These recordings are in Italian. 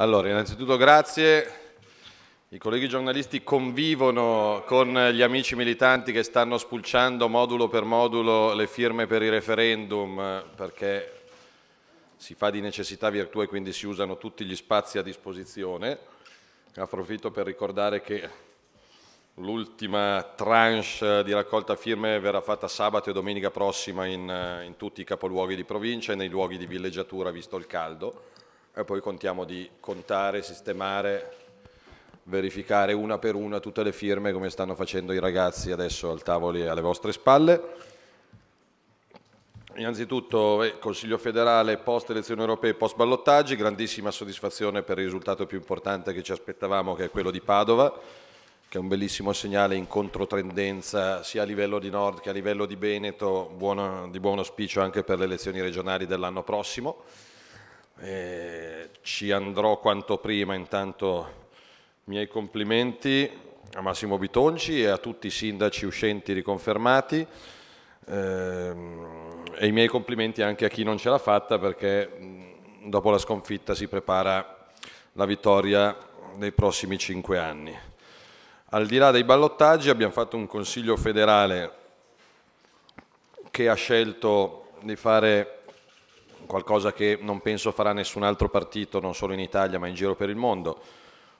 Allora, innanzitutto grazie. I colleghi giornalisti convivono con gli amici militanti che stanno spulciando modulo per modulo le firme per il referendum perché si fa di necessità virtù e quindi si usano tutti gli spazi a disposizione. Approfitto per ricordare che l'ultima tranche di raccolta firme verrà fatta sabato e domenica prossima in, eh, in tutti i capoluoghi di provincia e nei luoghi di villeggiatura visto il caldo e poi contiamo di contare, sistemare, verificare una per una tutte le firme come stanno facendo i ragazzi adesso al tavolo e alle vostre spalle. Innanzitutto eh, Consiglio federale post elezioni europee, post ballottaggi, grandissima soddisfazione per il risultato più importante che ci aspettavamo che è quello di Padova, che è un bellissimo segnale in controtrendenza sia a livello di Nord che a livello di Veneto, buono, di buon auspicio anche per le elezioni regionali dell'anno prossimo. Eh, ci andrò quanto prima, intanto i miei complimenti a Massimo Bitonci e a tutti i sindaci uscenti riconfermati eh, e i miei complimenti anche a chi non ce l'ha fatta perché dopo la sconfitta si prepara la vittoria nei prossimi cinque anni. Al di là dei ballottaggi abbiamo fatto un Consiglio federale che ha scelto di fare qualcosa che non penso farà nessun altro partito, non solo in Italia ma in giro per il mondo,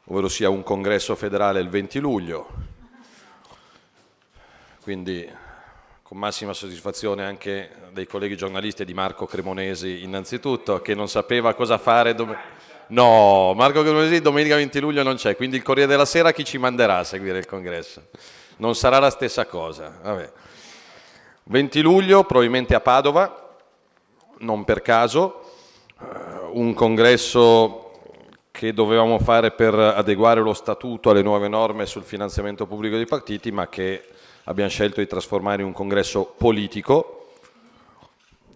ovvero sia un congresso federale il 20 luglio. Quindi con massima soddisfazione anche dei colleghi giornalisti e di Marco Cremonesi innanzitutto, che non sapeva cosa fare. No, Marco Cremonesi domenica 20 luglio non c'è, quindi il Corriere della Sera chi ci manderà a seguire il congresso? Non sarà la stessa cosa. Vabbè. 20 luglio, probabilmente a Padova, non per caso, eh, un congresso che dovevamo fare per adeguare lo statuto alle nuove norme sul finanziamento pubblico dei partiti, ma che abbiamo scelto di trasformare in un congresso politico,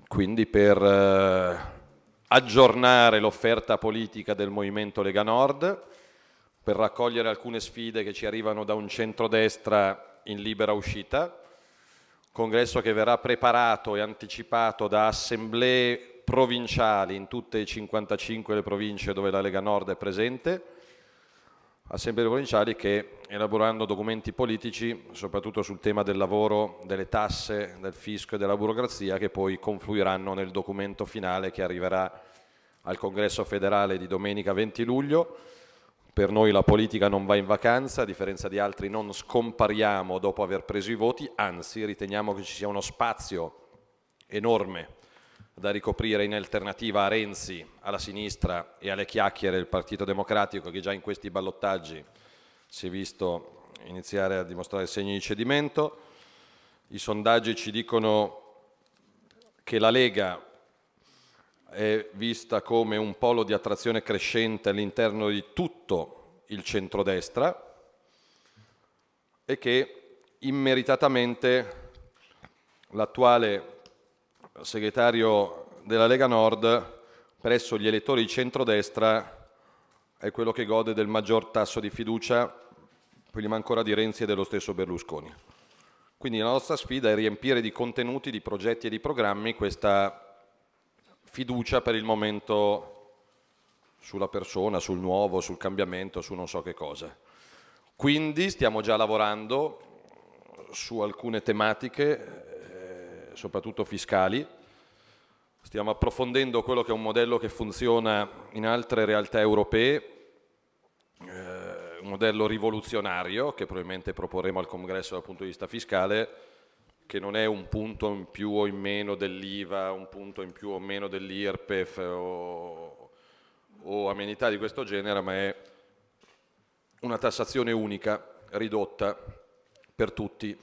quindi per eh, aggiornare l'offerta politica del movimento Lega Nord, per raccogliere alcune sfide che ci arrivano da un centrodestra in libera uscita congresso che verrà preparato e anticipato da assemblee provinciali in tutte e 55 le province dove la Lega Nord è presente, assemblee provinciali che elaborando documenti politici, soprattutto sul tema del lavoro, delle tasse, del fisco e della burocrazia, che poi confluiranno nel documento finale che arriverà al congresso federale di domenica 20 luglio per noi la politica non va in vacanza, a differenza di altri non scompariamo dopo aver preso i voti, anzi riteniamo che ci sia uno spazio enorme da ricoprire in alternativa a Renzi, alla sinistra e alle chiacchiere del Partito Democratico che già in questi ballottaggi si è visto iniziare a dimostrare segni di cedimento. I sondaggi ci dicono che la Lega è vista come un polo di attrazione crescente all'interno di tutti soprattutto il centrodestra e che immeritatamente l'attuale segretario della Lega Nord presso gli elettori di centrodestra è quello che gode del maggior tasso di fiducia, prima ancora di Renzi e dello stesso Berlusconi. Quindi la nostra sfida è riempire di contenuti, di progetti e di programmi questa fiducia per il momento sulla persona, sul nuovo, sul cambiamento, su non so che cosa. Quindi stiamo già lavorando su alcune tematiche, eh, soprattutto fiscali. Stiamo approfondendo quello che è un modello che funziona in altre realtà europee, eh, un modello rivoluzionario che probabilmente proporremo al congresso dal punto di vista fiscale, che non è un punto in più o in meno dell'IVA, un punto in più o meno dell'IRPEF o, o amenità di questo genere, ma è una tassazione unica, ridotta per tutti,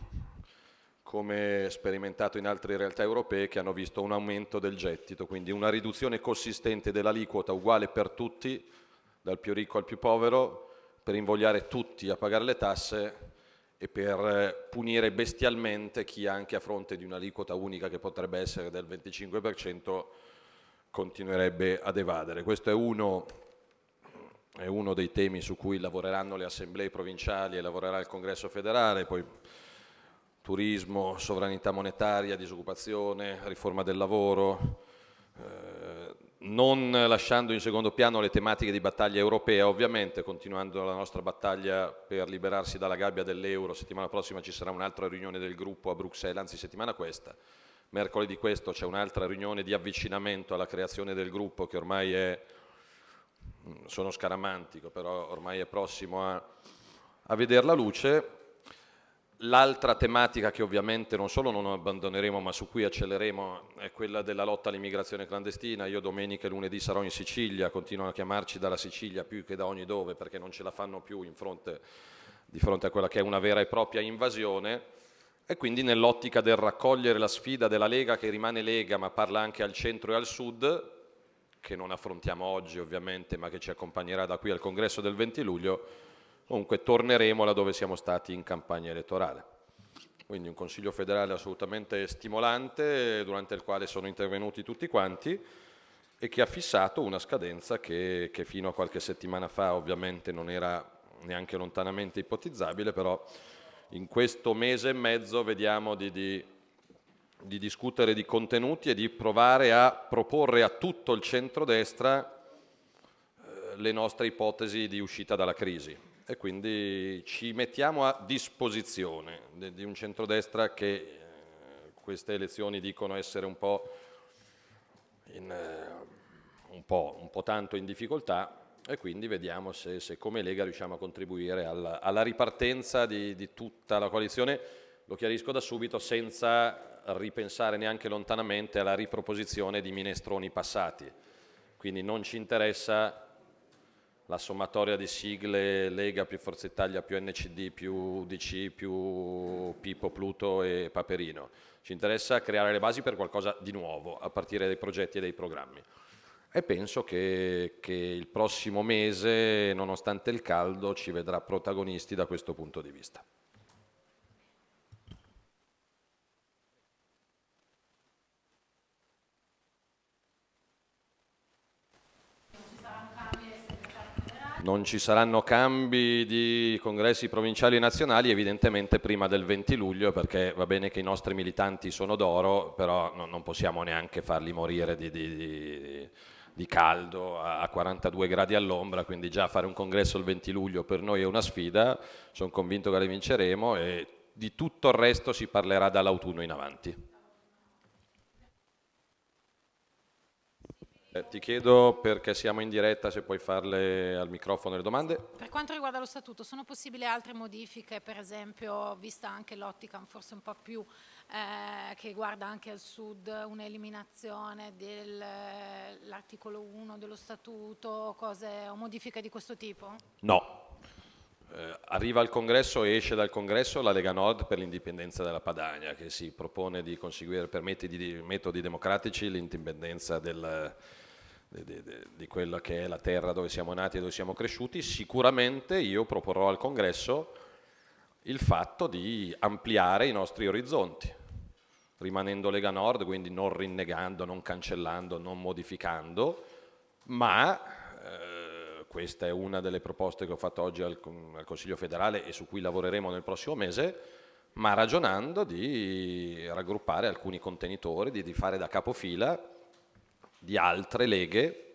come sperimentato in altre realtà europee che hanno visto un aumento del gettito, quindi una riduzione consistente dell'aliquota uguale per tutti, dal più ricco al più povero, per invogliare tutti a pagare le tasse e per punire bestialmente chi anche a fronte di un'aliquota unica che potrebbe essere del 25% continuerebbe ad evadere. Questo è uno, è uno dei temi su cui lavoreranno le assemblee provinciali e lavorerà il congresso federale, poi turismo, sovranità monetaria, disoccupazione, riforma del lavoro, eh, non lasciando in secondo piano le tematiche di battaglia europea, ovviamente continuando la nostra battaglia per liberarsi dalla gabbia dell'euro, settimana prossima ci sarà un'altra riunione del gruppo a Bruxelles, anzi settimana questa, Mercoledì questo c'è un'altra riunione di avvicinamento alla creazione del gruppo che ormai è, sono scaramantico, però ormai è prossimo a, a vedere la luce. L'altra tematica che ovviamente non solo non abbandoneremo ma su cui accelereremo è quella della lotta all'immigrazione clandestina. Io domenica e lunedì sarò in Sicilia, continuano a chiamarci dalla Sicilia più che da ogni dove perché non ce la fanno più fronte, di fronte a quella che è una vera e propria invasione. E quindi nell'ottica del raccogliere la sfida della Lega che rimane Lega ma parla anche al centro e al sud, che non affrontiamo oggi ovviamente ma che ci accompagnerà da qui al congresso del 20 luglio, comunque torneremo là dove siamo stati in campagna elettorale. Quindi un Consiglio federale assolutamente stimolante durante il quale sono intervenuti tutti quanti e che ha fissato una scadenza che, che fino a qualche settimana fa ovviamente non era neanche lontanamente ipotizzabile, però in questo mese e mezzo vediamo di, di, di discutere di contenuti e di provare a proporre a tutto il centrodestra eh, le nostre ipotesi di uscita dalla crisi e quindi ci mettiamo a disposizione di, di un centrodestra che eh, queste elezioni dicono essere un po', in, eh, un po', un po tanto in difficoltà, e quindi vediamo se, se come Lega riusciamo a contribuire alla, alla ripartenza di, di tutta la coalizione, lo chiarisco da subito, senza ripensare neanche lontanamente alla riproposizione di minestroni passati. Quindi non ci interessa la sommatoria di sigle Lega più Forza Italia più NCD più UDC più Pippo, Pluto e Paperino. Ci interessa creare le basi per qualcosa di nuovo a partire dai progetti e dai programmi e penso che, che, il prossimo mese, nonostante il caldo, ci vedrà protagonisti da questo punto di vista. Non ci saranno cambi di congressi provinciali e nazionali evidentemente prima del 20 luglio perché va bene che i nostri militanti sono d'oro però non, possiamo neanche farli morire di, di, di di caldo a 42 gradi all'ombra, quindi già fare un congresso il 20 luglio per noi è una sfida, sono convinto che la vinceremo e di tutto il resto si parlerà dall'autunno in avanti. Eh, ti chiedo perché siamo in diretta se puoi farle al microfono le domande. Per quanto riguarda lo statuto, sono possibili altre modifiche, per esempio, vista anche l'ottica forse un po' più eh, che guarda anche al sud un'eliminazione dell'articolo 1 dello statuto cose, o modifiche di questo tipo? No. Eh, arriva al congresso e esce dal congresso la Lega Nord per l'indipendenza della Padania che si propone di conseguire per metodi democratici l'indipendenza del, di, di, di, quella che è la terra dove siamo nati e dove siamo cresciuti, sicuramente io proporrò al congresso il fatto di ampliare i nostri orizzonti rimanendo Lega Nord, quindi non rinnegando, non cancellando, non modificando, ma eh, questa è una delle proposte che ho fatto oggi al, al Consiglio federale e su cui lavoreremo nel prossimo mese, ma ragionando di raggruppare alcuni contenitori, di, di fare da capofila di altre leghe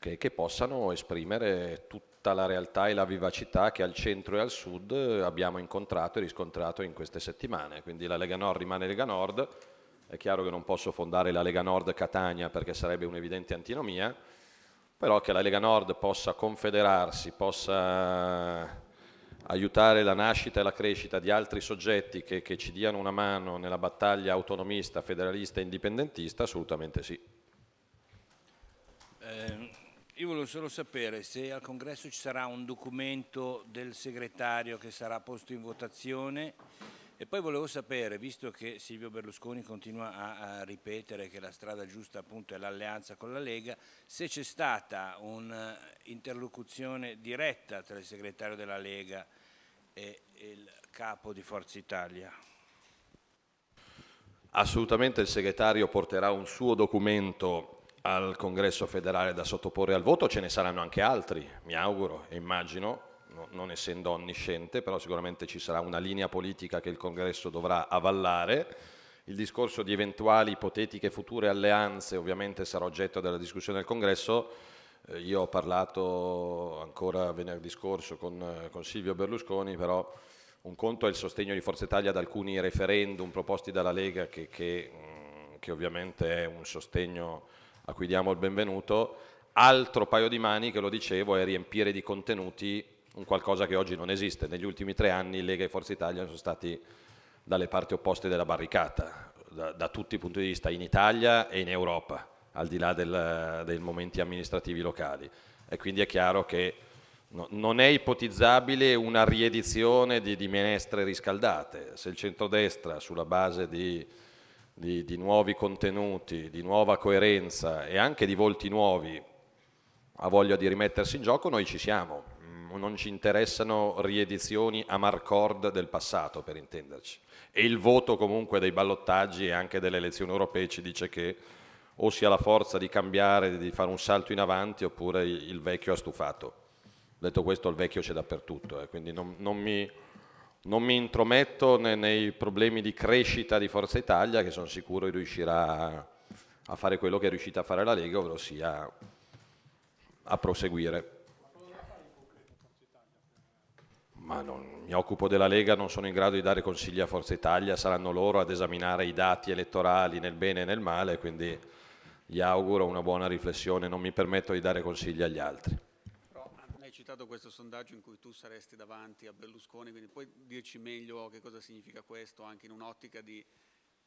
che, che possano esprimere tutto tutta la realtà e la vivacità che al centro e al sud eh, abbiamo incontrato e riscontrato in queste settimane. Quindi la Lega Nord rimane Lega Nord, è chiaro che non posso fondare la Lega Nord Catania perché sarebbe un'evidente antinomia, però che la Lega Nord possa confederarsi, possa eh, aiutare la nascita e la crescita di altri soggetti che, che ci diano una mano nella battaglia autonomista, federalista e indipendentista, assolutamente sì. Eh, io volevo solo sapere se al congresso ci sarà un documento del segretario che sarà posto in votazione e poi volevo sapere, visto che Silvio Berlusconi continua a, a ripetere che la strada giusta appunto è l'alleanza con la Lega, se c'è stata un'interlocuzione diretta tra il segretario della Lega e il capo di Forza Italia. Assolutamente il segretario porterà un suo documento al congresso federale da sottoporre al voto, ce ne saranno anche altri, mi auguro e immagino, no, non essendo onnisciente, però sicuramente ci sarà una linea politica che il congresso dovrà avallare. Il discorso di eventuali ipotetiche future alleanze ovviamente sarà oggetto della discussione del congresso. Eh, io ho parlato ancora venerdì scorso con, eh, con Silvio Berlusconi, però un conto è il sostegno di Forza Italia ad alcuni referendum proposti dalla Lega che, che, mm, che ovviamente è un sostegno a cui diamo il benvenuto, altro paio di mani che lo dicevo è riempire di contenuti un qualcosa che oggi non esiste. Negli ultimi tre anni Lega e Forza Italia sono stati dalle parti opposte della barricata, da, da tutti i punti di vista, in Italia e in Europa, al di là del, dei momenti amministrativi locali. E quindi è chiaro che No, non è ipotizzabile una riedizione di, di, minestre riscaldate. Se il centrodestra, sulla base di di, di nuovi contenuti, di nuova coerenza e anche di volti nuovi ha voglia di rimettersi in gioco, noi ci siamo. Mm, non ci interessano riedizioni a marcord del passato, per intenderci. E il voto comunque dei ballottaggi e anche delle elezioni europee ci dice che o si ha la forza di cambiare, di fare un salto in avanti, oppure il vecchio ha stufato. Detto questo, il vecchio c'è dappertutto, eh, quindi non, non mi non mi intrometto nei, nei problemi di crescita di Forza Italia, che sono sicuro riuscirà a fare quello che è riuscita a fare la Lega, ovvero sia a proseguire. Ma non, mi occupo della Lega, non sono in grado di dare consigli a Forza Italia, saranno loro ad esaminare i dati elettorali nel bene e nel male, quindi gli auguro una buona riflessione, non mi permetto di dare consigli agli altri citato questo sondaggio in cui tu saresti davanti a Berlusconi, quindi puoi dirci meglio che cosa significa questo anche in un'ottica di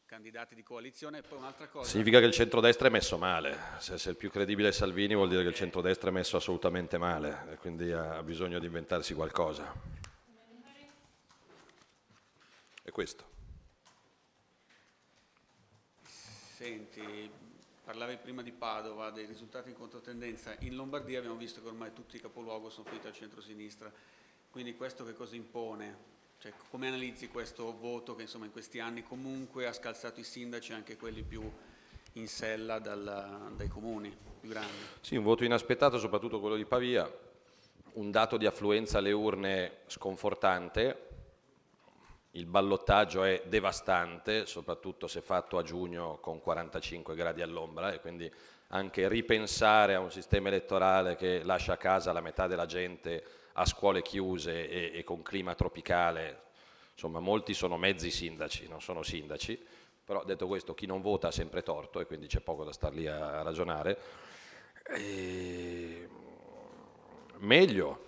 candidati di coalizione e poi un'altra cosa... Significa che il centrodestra è messo male, se, se, il più credibile è Salvini vuol dire che il centrodestra è messo assolutamente male e quindi ha bisogno di inventarsi qualcosa. È questo. Senti, Parlavi prima di Padova, dei risultati in controtendenza. In Lombardia abbiamo visto che ormai tutti i capoluogo sono finiti al centro-sinistra. Quindi questo che cosa impone? Cioè, come analizzi questo voto che insomma, in questi anni comunque ha scalzato i sindaci, anche quelli più in sella dal, dai comuni più grandi? Sì, un voto inaspettato, soprattutto quello di Pavia, un dato di affluenza alle urne sconfortante, il ballottaggio è devastante, soprattutto se fatto a giugno con 45 gradi all'ombra e quindi anche ripensare a un sistema elettorale che lascia a casa la metà della gente a scuole chiuse e, e con clima tropicale, insomma molti sono mezzi sindaci, non sono sindaci, però detto questo chi non vota ha sempre torto e quindi c'è poco da star lì a ragionare. E... Ehm, meglio,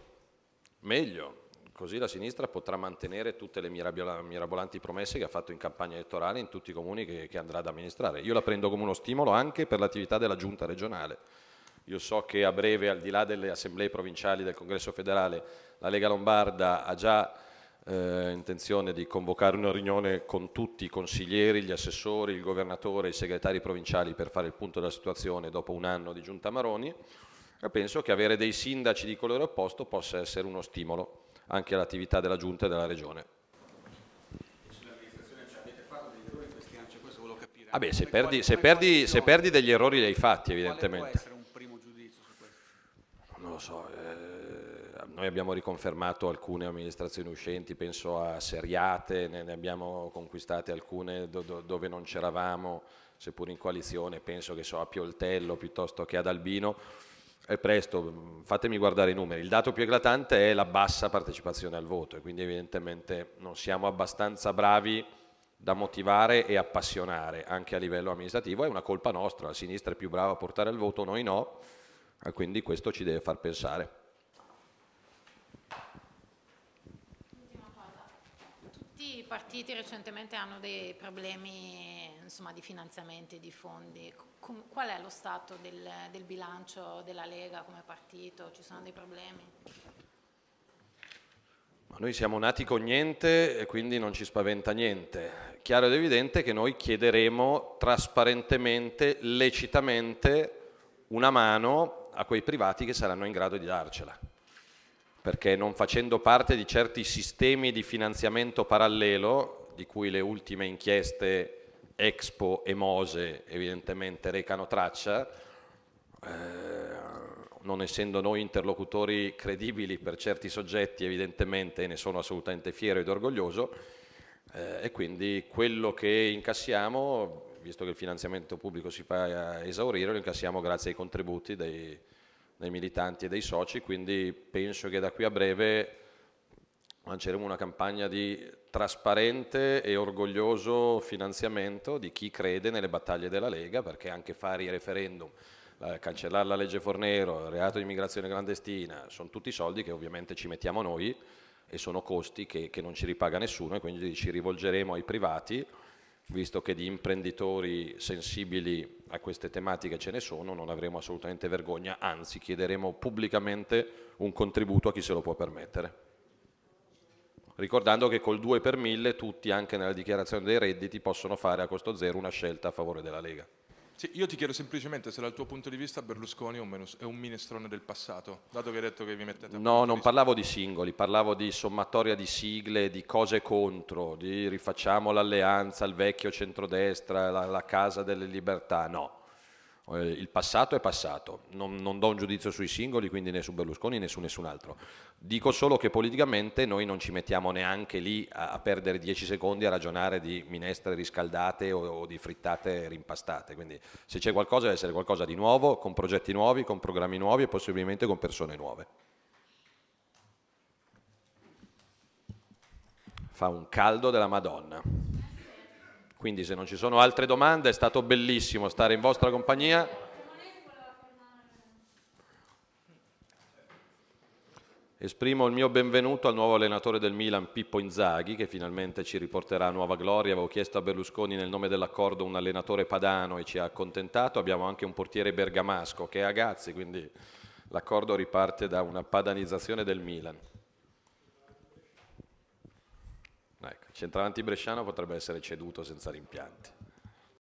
meglio, Così la sinistra potrà mantenere tutte le mirabolanti promesse che ha fatto in campagna elettorale in tutti i comuni che, che andrà ad amministrare. Io la prendo come uno stimolo anche per l'attività della giunta regionale. Io so che a breve, al di là delle assemblee provinciali del congresso federale, la Lega Lombarda ha già eh, intenzione di convocare una riunione con tutti i consiglieri, gli assessori, il governatore, i segretari provinciali per fare il punto della situazione dopo un anno di Giunta Maroni Io penso che avere dei sindaci di colore opposto possa essere uno stimolo anche all'attività della Giunta e della Regione. Ah beh, se, perdi, se, perdi, se perdi, degli errori li hai fatti evidentemente. Quale un primo giudizio su questo? Non lo so, eh, noi abbiamo riconfermato alcune amministrazioni uscenti, penso a Seriate, ne, abbiamo conquistate alcune do, do, dove non c'eravamo, seppur in coalizione, penso che so a Pioltello piuttosto che ad Albino è presto, fatemi guardare i numeri. Il dato più eclatante è la bassa partecipazione al voto e quindi evidentemente non siamo abbastanza bravi da motivare e appassionare anche a livello amministrativo. È una colpa nostra, la sinistra è più brava a portare al voto, noi no, e quindi questo ci deve far pensare. partiti recentemente hanno dei problemi insomma, di finanziamenti, di fondi. qual è lo stato del, del, bilancio della Lega come partito? Ci sono dei problemi? Ma noi siamo nati con niente e quindi non ci spaventa niente. Chiaro ed evidente che noi chiederemo trasparentemente, lecitamente una mano a quei privati che saranno in grado di darcela perché non facendo parte di certi sistemi di finanziamento parallelo, di cui le ultime inchieste Expo e Mose evidentemente recano traccia, eh, non essendo noi interlocutori credibili per certi soggetti evidentemente ne sono assolutamente fiero ed orgoglioso eh, e quindi quello che incassiamo, visto che il finanziamento pubblico si fa esaurire, lo incassiamo grazie ai contributi dei, dei militanti e dei soci, quindi penso che da qui a breve lanceremo una campagna di trasparente e orgoglioso finanziamento di chi crede nelle battaglie della Lega, perché anche fare i referendum, eh, cancellare la legge Fornero, il reato di immigrazione clandestina, sono tutti soldi che ovviamente ci mettiamo noi e sono costi che, che non ci ripaga nessuno e quindi ci rivolgeremo ai privati, visto che di imprenditori sensibili a queste tematiche ce ne sono, non avremo assolutamente vergogna, anzi chiederemo pubblicamente un contributo a chi se lo può permettere. Ricordando che col 2 per 1000 tutti, anche nella dichiarazione dei redditi, possono fare a costo zero una scelta a favore della Lega. Sì, io ti chiedo semplicemente se dal tuo punto di vista Berlusconi è un, minestrone del passato, dato che hai detto che vi mettete a No, non di parlavo di singoli, parlavo di sommatoria di sigle, di cose contro, di rifacciamo l'alleanza, il vecchio centrodestra, la, la casa delle libertà, no eh, il passato è passato, non, non, do un giudizio sui singoli, quindi né su Berlusconi né su nessun altro. Dico solo che politicamente noi non ci mettiamo neanche lì a, a perdere dieci secondi a ragionare di minestre riscaldate o, o, di frittate rimpastate. Quindi se c'è qualcosa deve essere qualcosa di nuovo, con progetti nuovi, con programmi nuovi e possibilmente con persone nuove. Fa un caldo della Madonna. Quindi se non ci sono altre domande è stato bellissimo stare in vostra compagnia. Esprimo il mio benvenuto al nuovo allenatore del Milan, Pippo Inzaghi, che finalmente ci riporterà a nuova gloria. Avevo chiesto a Berlusconi nel nome dell'accordo un allenatore padano e ci ha accontentato. Abbiamo anche un portiere bergamasco che è Agazzi, quindi l'accordo riparte da una padanizzazione del Milan. centravanti bresciano potrebbe essere ceduto senza rimpianti.